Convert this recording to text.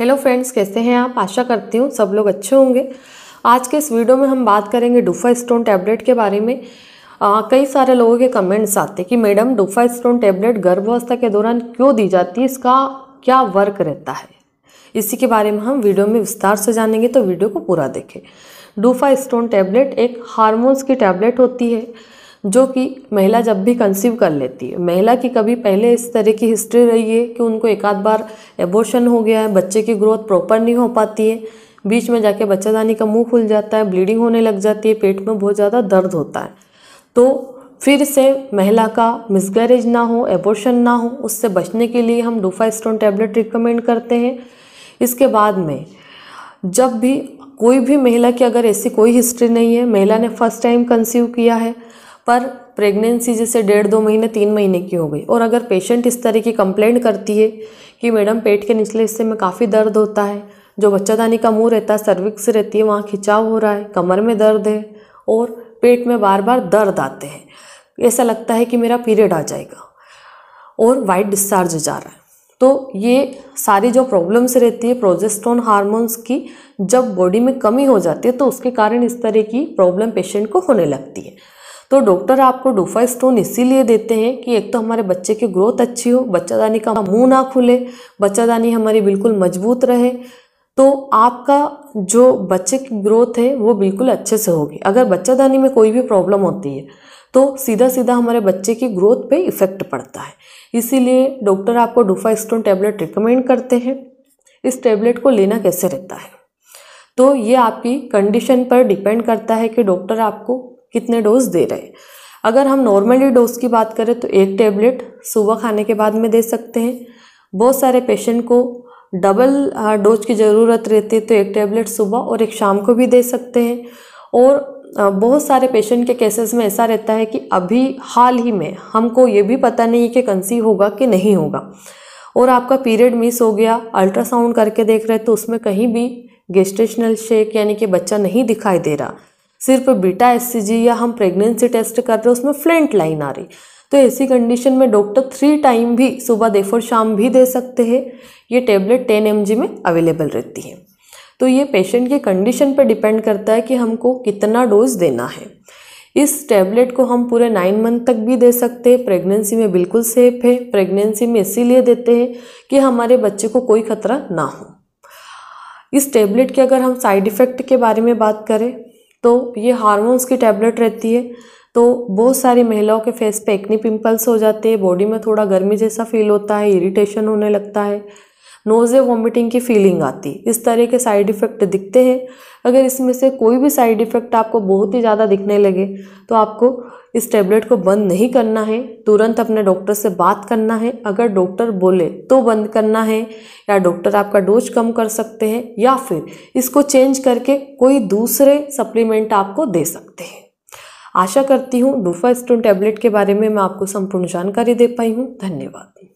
hello friends कैसे हैं आप आशा करती हूँ सब लोग अच्छे होंगे आज के इस वीडियो में हम बात करेंगे डुफा स्टोन टैबलेट के बारे में आ, कई सारे लोगों के कमेंट्स आते हैं कि मैडम डुफा स्टोन टैबलेट गर्भावस्था के दौरान क्यों दी जाती है इसका क्या वर्क रहता है इसी के बारे में हम वीडियो में विस्तार से जानेंगे तो वीडियो को पूरा देखें डुफा स्टोन टैबलेट एक हारमोन्स की टैबलेट होती है जो कि महिला जब भी कंसीव कर लेती है महिला की कभी पहले इस तरह की हिस्ट्री रही है कि उनको एक आध बार एबोर्शन हो गया है बच्चे की ग्रोथ प्रॉपर नहीं हो पाती है बीच में जाके बच्चादानी का मुंह खुल जाता है ब्लीडिंग होने लग जाती है पेट में बहुत ज़्यादा दर्द होता है तो फिर से महिला का मिसगैरेज ना हो एबोर्शन ना हो उससे बचने के लिए हम डोफा स्टोन टैबलेट रिकमेंड करते हैं इसके बाद में जब भी कोई भी महिला की अगर ऐसी कोई हिस्ट्री नहीं है महिला ने फर्स्ट टाइम कंसीव किया है पर प्रेगनेंसी जैसे डेढ़ दो महीने तीन महीने की हो गई और अगर पेशेंट इस तरह की कंप्लेंट करती है कि मैडम पेट के निचले हिस्से में काफ़ी दर्द होता है जो बच्चादानी का मुँह रहता है सर्विक्स रहती है वहाँ खिंचाव हो रहा है कमर में दर्द है और पेट में बार बार दर्द आते हैं ऐसा लगता है कि मेरा पीरियड आ जाएगा और वाइट डिस्चार्ज जा रहा है तो ये सारी जो प्रॉब्लम्स रहती है प्रोजेस्टोन हार्मोन्स की जब बॉडी में कमी हो जाती है तो उसके कारण इस तरह की प्रॉब्लम पेशेंट को होने लगती है तो डॉक्टर आपको डोफा स्टोन इसीलिए देते हैं कि एक तो हमारे बच्चे की ग्रोथ अच्छी हो बच्चादानी का मुंह ना खुले बच्चादानी हमारी बिल्कुल मजबूत रहे तो आपका जो बच्चे की ग्रोथ है वो बिल्कुल अच्छे से होगी अगर बच्चादानी में कोई भी प्रॉब्लम होती है तो सीधा सीधा हमारे बच्चे की ग्रोथ पे इफ़ेक्ट पड़ता है इसीलिए डॉक्टर आपको डोफा स्टोन टैबलेट रिकमेंड करते हैं इस टैबलेट को लेना कैसे रहता है तो ये आपकी कंडीशन पर डिपेंड करता है कि डॉक्टर आपको कितने डोज दे रहे हैं अगर हम नॉर्मली डोज की बात करें तो एक टेबलेट सुबह खाने के बाद में दे सकते हैं बहुत सारे पेशेंट को डबल डोज की ज़रूरत रहती है तो एक टेबलेट सुबह और एक शाम को भी दे सकते हैं और बहुत सारे पेशेंट के केसेस में ऐसा रहता है कि अभी हाल ही में हमको ये भी पता नहीं कि कंसीव होगा कि नहीं होगा और आपका पीरियड मिस हो गया अल्ट्रासाउंड करके देख रहे तो उसमें कहीं भी गेस्टेशनल शेक यानी कि बच्चा नहीं दिखाई दे रहा सिर्फ बीटा एस या हम प्रेगनेंसी टेस्ट कर रहे हैं उसमें फ्लेंट लाइन आ रही तो ऐसी कंडीशन में डॉक्टर थ्री टाइम भी सुबह देफ़ोर शाम भी दे सकते हैं ये टेबलेट टेन एम में अवेलेबल रहती है तो ये पेशेंट की कंडीशन पर डिपेंड करता है कि हमको कितना डोज देना है इस टैबलेट को हम पूरे नाइन मंथ तक भी दे सकते हैं प्रेगनेंसी में बिल्कुल सेफ है प्रेगनेंसी में इसीलिए देते हैं कि हमारे बच्चे को कोई खतरा ना हो इस टैबलेट के अगर हम साइड इफ़ेक्ट के बारे में बात करें तो ये हार्मोन्स की टैबलेट रहती है तो बहुत सारी महिलाओं के फेस पे एक्नी पिंपल्स हो जाते हैं बॉडी में थोड़ा गर्मी जैसा फील होता है इरिटेशन होने लगता है या वॉमिटिंग की फीलिंग आती इस तरह के साइड इफ़ेक्ट दिखते हैं अगर इसमें से कोई भी साइड इफ़ेक्ट आपको बहुत ही ज़्यादा दिखने लगे तो आपको इस टैबलेट को बंद नहीं करना है तुरंत अपने डॉक्टर से बात करना है अगर डॉक्टर बोले तो बंद करना है या डॉक्टर आपका डोज कम कर सकते हैं या फिर इसको चेंज करके कोई दूसरे सप्लीमेंट आपको दे सकते हैं आशा करती हूँ डोफा स्टोन टैबलेट के बारे में मैं आपको संपूर्ण जानकारी दे पाई हूँ धन्यवाद